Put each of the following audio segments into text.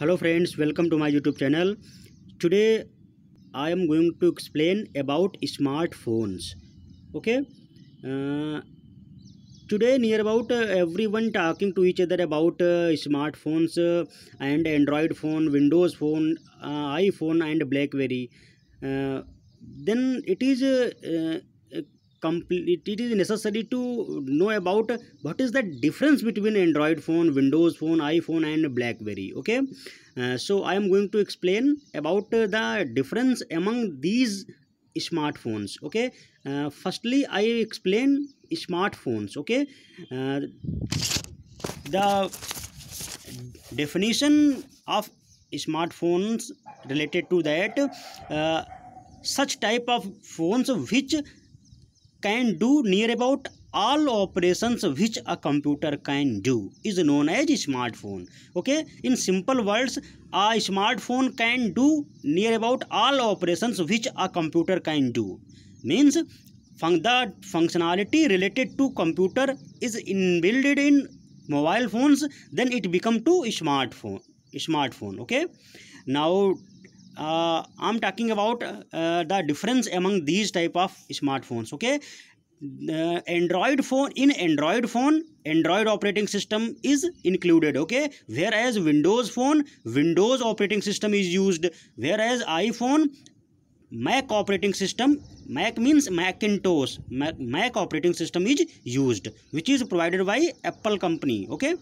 hello friends welcome to my youtube channel today i am going to explain about smartphones okay uh, today near about uh, everyone talking to each other about uh, smartphones uh, and android phone windows phone uh, iphone and blackberry uh, then it is complete it is necessary to know about what is the difference between android phone windows phone iphone and blackberry okay uh, so i am going to explain about the difference among these smartphones okay uh, firstly i explain smartphones okay uh, the definition of smartphones related to that uh, such type of phones which can do near about all operation which a computer can do is known as smartphone okay in simple words a smartphone can do near about all operation which a computer can do means फंग the functionality related to computer is in builded in mobile phones then it become to smartphone smartphone okay now uh, i'm talking about uh, the difference among these type of smartphones okay the android phone in android phone android operating system is included okay whereas windows phone windows operating system is used whereas iphone mac operating system mac means macintosh mac, mac operating system is used which is provided by apple company okay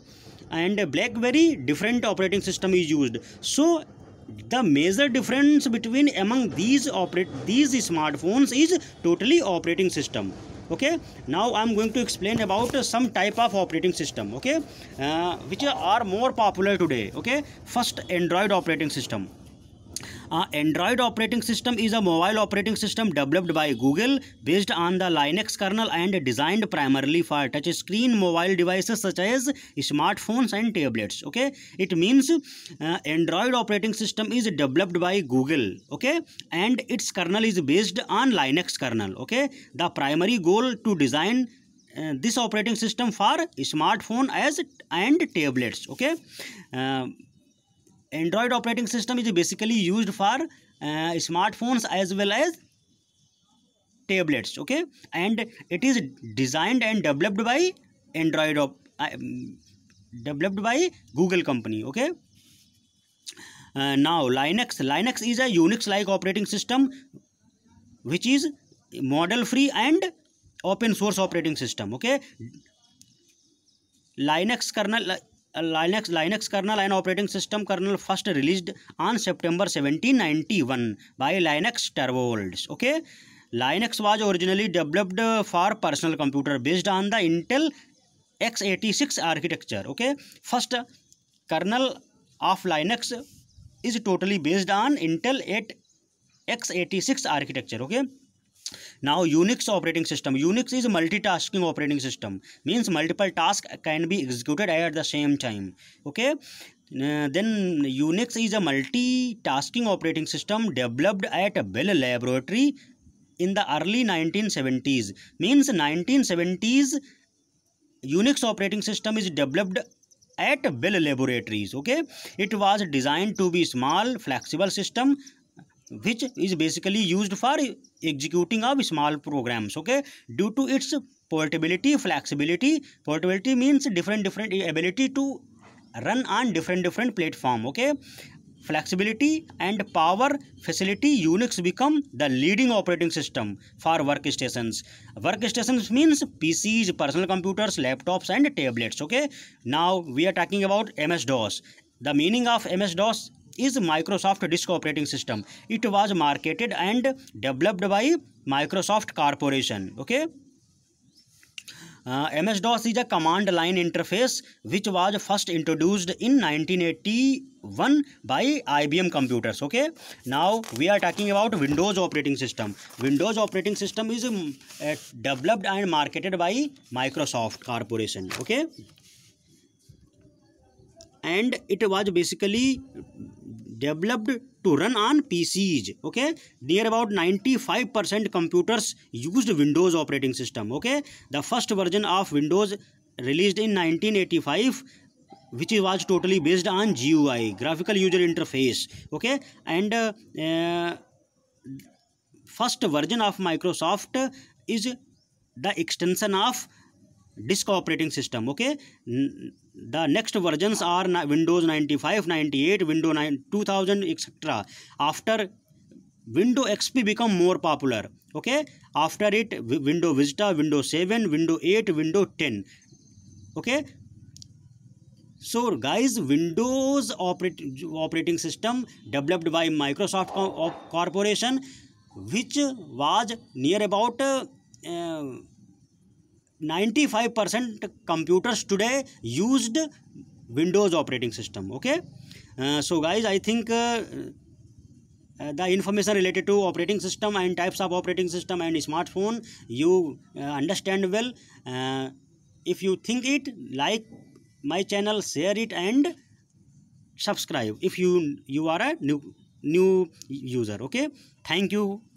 and blackberry different operating system is used so the major difference between among these operate these smartphones is totally operating system okay now i'm going to explain about some type of operating system okay uh, which are more popular today okay first android operating system uh, Android operating system is a mobile operating system developed by Google based on the Linux kernel and designed primarily for touch screen mobile devices such as smartphones and tablets. Okay, it means uh, Android operating system is developed by Google. Okay, and its kernel is based on Linux kernel. Okay, the primary goal to design uh, this operating system for smartphone as and tablets okay uh, android operating system is basically use for smartphones as well as tablets okay and it is designed and developed by android developed by Google company okay now Linux Linux is Unix like operating system which is model free and open source operating system okay Linux kernel Linux Linux kernel and operating system kernel first released on September one by Linux Torvalds okay Linux was originally developed for personal computer based on the Intel x eighty six architecture okay first kernel of Linux is totally based on Intel at x eighty six architecture okay Now Unix operating system. Unix is multitasking operating system. Means multiple tasks can be executed at the same time. Okay. Uh, then Unix is a multitasking operating system developed at Bell Laboratory in the early 1970s. Means 1970s Unix operating system is developed at Bell Laboratories. Okay, it was designed to be small, flexible system which is basically used for executing of small programs okay due to its portability flexibility portability means different different ability to run on different different platform okay flexibility and power facility unix become the leading operating system for workstations workstations means pcs personal computers laptops and tablets okay now we are talking about ms dos the meaning of ms dos is Microsoft Disk operating system. It was marketed and developed by Microsoft Corporation. Okay. Uh, MS-DOS is a command line interface which was first introduced in 1981 by IBM computers. Okay. Now we are talking about Windows operating system. Windows operating system is um, uh, developed and marketed by Microsoft Corporation. Okay and it was basically developed to run on PCs. Okay, near about 95% computers used Windows operating system. Okay, the first version of Windows released in 1985 which was totally based on GUI, graphical user interface. Okay, and uh, uh, first version of Microsoft is the extension of disk operating system okay the next versions are Windows ninety five ninety eight window nine two thousand etcetera after window XP become more popular okay after it window Vista window seven window eight window ten okay so guys Windows operating system developed by Microsoft corporation which was near about 95% computers today used windows operating system okay uh, so guys i think uh, uh, the information related to operating system and types of operating system and smartphone you uh, understand well uh, if you think it like my channel share it and subscribe if you you are a new new user okay thank you